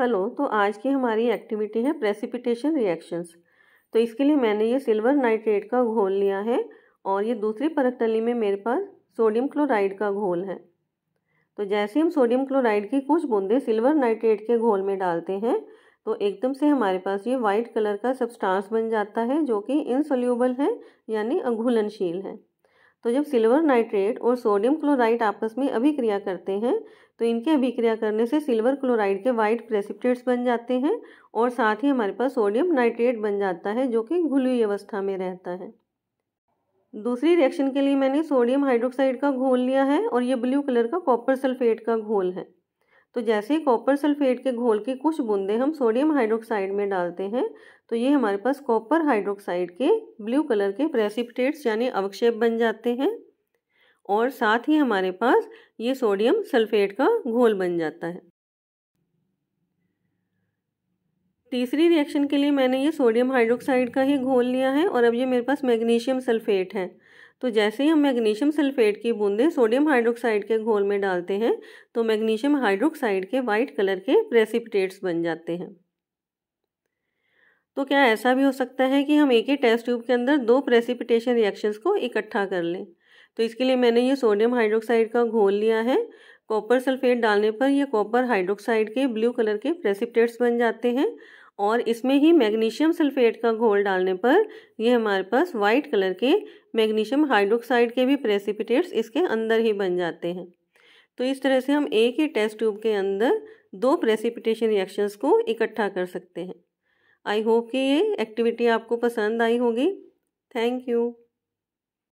hello तो आज की हमारी एक्टिविटी है प्रेसिपिटेशन रिएक्शंस तो इसके लिए मैंने ये सिल्वर नाइट्रेट का घोल लिया है और ये दूसरी परख में मेरे पास सोडियम क्लोराइड का घोल है तो जैसे हम सोडियम क्लोराइड की कुछ बूंदें सिल्वर नाइट्रेट के घोल में डालते हैं तो एकदम से हमारे पास ये वाइट कलर का सब्सटेंस बन जाता है जो कि इनसोल्यूबल है यानी अघुलनशील है तो जब सिल्वर नाइट्रेट और सोडियम क्लोराइड आपस में अभिक्रिया करते हैं तो इनके अभिक्रिया करने से सिल्वर क्लोराइड के वाइट प्रेसिपिटेट्स बन जाते हैं और साथ ही हमारे पास सोडियम नाइट्रेट बन जाता है जो कि घुली अवस्था में रहता है दूसरी रिएक्शन के लिए मैंने सोडियम हाइड्रोक्साइड का घोल लिया है और ये ब्लू कलर का कॉपर सल्फेट का घोल है तो जैसे ही कॉपर सल्फेट के घोल की कुछ बूंदें हम सोडियम हाइड्रोक्साइड में डालते हैं तो ये हमारे पास कॉपर हाइड्रोक्साइड के ब्लू कलर के प्रेसिपिटेट्स यानी अवक्षेप बन जाते हैं और साथ ही हमारे पास ये सोडियम सल्फेट का घोल बन जाता है तीसरी रिएक्शन के लिए मैंने ये सोडियम हाइड्रोक्साइड का ही घोल लिया है और अब ये मेरे पास मैग्नीशियम सल्फेट है तो जैसे ही हम मैग्नीशियम सल्फेट की बूंदें सोडियम हाइड्रोक्साइड के घोल में डालते हैं तो मैग्नीशियम हाइड्रोक्साइड के वाइट कलर के प्रेसिपिटेट्स बन जाते हैं तो क्या ऐसा भी हो सकता है कि हम एक ही टेस्ट ट्यूब के अंदर दो प्रेसिपिटेशन रिएक्शंस को इकट्ठा कर लें तो इसके लिए मैंने ये सोडियम हाइड्रोक्साइड का घोल लिया है कॉपर सल्फेट डालने पर यह कॉपर हाइड्रोक्साइड के ब्लू कलर के प्रेसिपिटेट्स बन जाते हैं और इसमें ही मैग्नीशियम सल्फेट का घोल डालने पर ये हमारे पास वाइट कलर के मैग्नीशियम हाइड्रोक्साइड के भी प्रेसिपिटेट्स इसके अंदर ही बन जाते हैं तो इस तरह से हम एक ही टेस्ट ट्यूब के अंदर दो प्रेसिपिटेशन रिएक्शंस को इकट्ठा कर सकते हैं आई होप कि ये एक्टिविटी आपको पसंद आई होगी थैंक यू